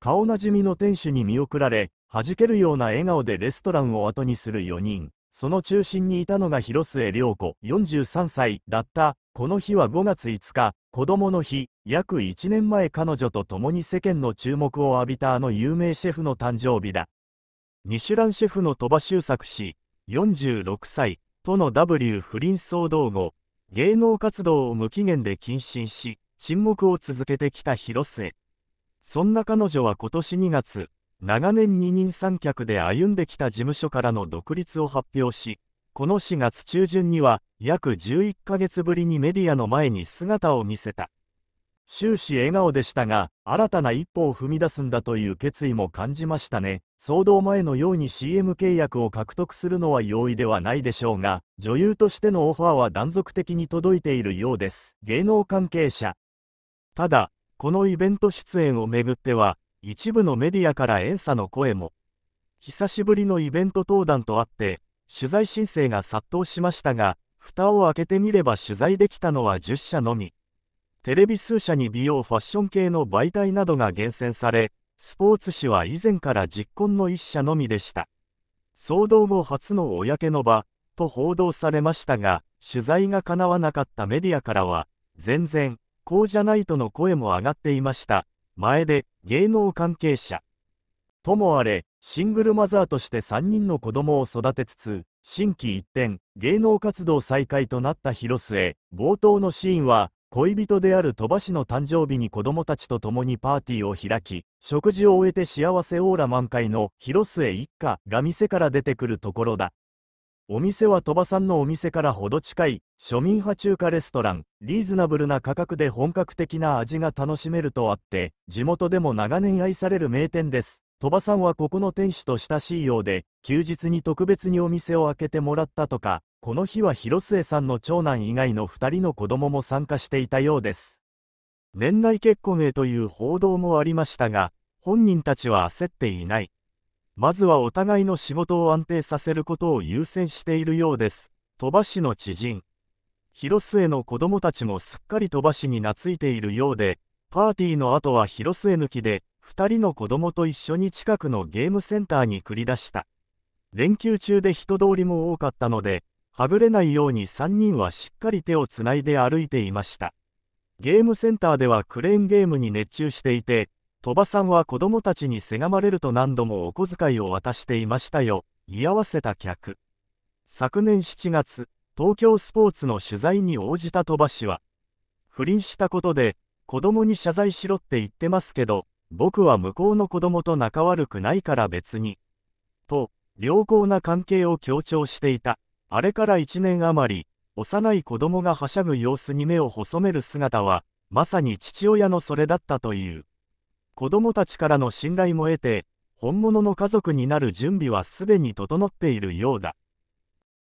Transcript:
顔なじみの店主に見送られ、弾けるような笑顔でレストランを後にする4人。その中心にいたのが広末涼子、43歳だった。この日は5月5日、子供の日、約1年前彼女と共に世間の注目を浴びたあの有名シェフの誕生日だ。ミシュランシェフの鳥羽周作氏、46歳、との W 不倫騒動後、芸能活動を無期限で謹慎し、沈黙を続けてきた広末。そんな彼女は今年2月、長年二人三脚で歩んできた事務所からの独立を発表し、この4月中旬には約11ヶ月ぶりにメディアの前に姿を見せた。終始笑顔でしたが、新たな一歩を踏み出すんだという決意も感じましたね。騒動前のように CM 契約を獲得するのは容易ではないでしょうが、女優としてのオファーは断続的に届いているようです。芸能関係者。ただ、このイベント出演をめぐっては、一部のメディアから遠差の声も。久しぶりのイベント登壇とあって、取材申請が殺到しましたが、蓋を開けてみれば取材できたのは10社のみ。テレビ数社に美容ファッション系の媒体などが厳選され、スポーツ紙は以前から実婚の1社のみでした。騒動後初の公の場、と報道されましたが、取材が叶わなかったメディアからは、全然、こうじゃないとの声も上がっていました。前で、芸能関係者。ともあれ、シングルマザーとして3人の子供を育てつつ、心機一転、芸能活動再開となった広末、冒頭のシーンは、恋人である鳥羽氏の誕生日に子供たちと共にパーティーを開き、食事を終えて幸せオーラ満開の広末一家が店から出てくるところだ。お店は鳥羽さんのお店からほど近い庶民派中華レストラン、リーズナブルな価格で本格的な味が楽しめるとあって、地元でも長年愛される名店です。鳥羽さんはここの店主と親しいようで、休日に特別にお店を開けてもらったとか、この日は広末さんの長男以外の2人の子供も参加していたようです。年内結婚へという報道もありましたが、本人たちは焦っていない。まずはお互いの仕事を安定させることを優先しているようです。鳥羽市の知人。広末の子供たちもすっかり鳥羽市に懐いているようで、パーティーの後は広末抜きで、2人の子供と一緒に近くのゲームセンターに繰り出した。連休中で人通りも多かったので、はぐれないように3人はしっかり手をつないで歩いていました。ゲームセンターではクレーンゲームに熱中していて、鳥羽さんは子供たちにせがまれると何度もお小遣いを渡していましたよ、居合わせた客。昨年7月、東京スポーツの取材に応じた鳥羽氏は、不倫したことで、子供に謝罪しろって言ってますけど、僕は向こうの子供と仲悪くないから別に。と、良好な関係を強調していた。あれから1年余り、幼い子供がはしゃぐ様子に目を細める姿は、まさに父親のそれだったという。子供たちからの信頼も得て、本物の家族になる準備はすでに整っているようだ。